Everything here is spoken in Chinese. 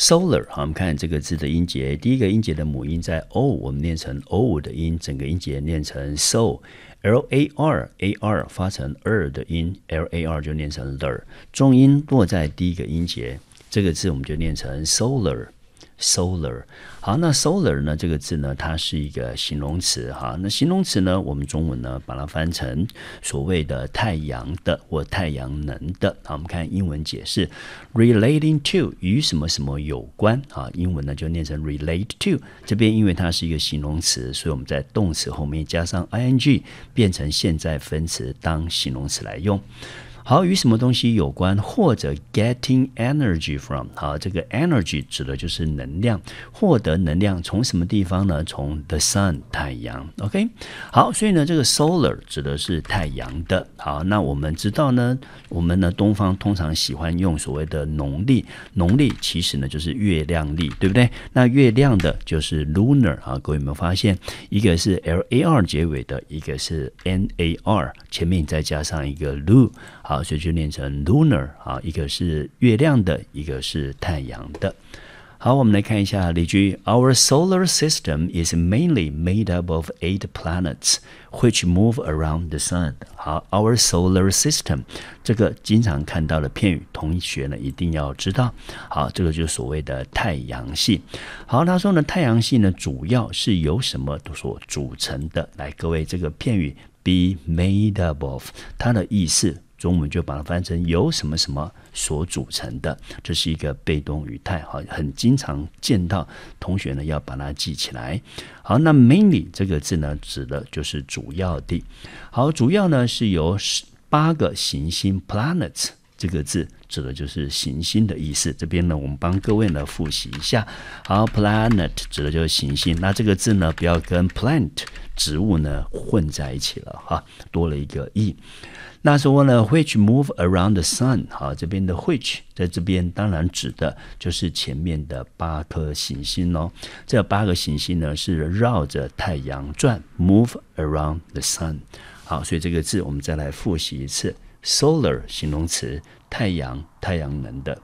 Solar，好，我们看这个字的音节。第一个音节的母音在 o，我们念成 o 的音，整个音节念成 sol。a r a r 发成 r 的音，l a r 就念成 e r。重音落在第一个音节，这个字我们就念成 solar。Solar，好，那 Solar 呢？这个字呢，它是一个形容词哈。那形容词呢，我们中文呢把它翻成所谓的太阳的或太阳能的。好，我们看英文解释，relating to 与什么什么有关啊？英文呢就念成 relate to。这边因为它是一个形容词，所以我们在动词后面加上 ing，变成现在分词当形容词来用。好，与什么东西有关？或者 getting energy from 好，这个 energy 指的就是能量，获得能量从什么地方呢？从 the sun 太阳。OK，好，所以呢，这个 solar 指的是太阳的。好，那我们知道呢，我们呢东方通常喜欢用所谓的农历，农历其实呢就是月亮历，对不对？那月亮的就是 lunar 啊，各位有没有发现？一个是 L A R 结尾的，一个是 N A R，前面再加上一个 lu 好。所以就念成 lunar 啊，一个是月亮的，一个是太阳的。好，我们来看一下例句。Our solar system is mainly made up of eight planets, which move around the sun。好，our solar system 这个经常看到的片语，同学呢一定要知道。好，这个就是所谓的太阳系。好，他说呢，太阳系呢主要是由什么所组成的？来，各位，这个片语 be made up of 它的意思。中文就把它翻成由什么什么所组成的，这是一个被动语态，好，很经常见到，同学呢要把它记起来。好，那 mainly 这个字呢，指的就是主要的。好，主要呢是由十八个行星 planets。这个字指的就是行星的意思。这边呢，我们帮各位呢复习一下。好，planet 指的就是行星。那这个字呢，不要跟 plant 植物呢混在一起了哈，多了一个 e。那说呢，which move around the sun。好，这边的 which 在这边当然指的就是前面的八颗行星哦。这八个行星呢是绕着太阳转，move around the sun。好，所以这个字我们再来复习一次。Solar 形容词，太阳、太阳能的。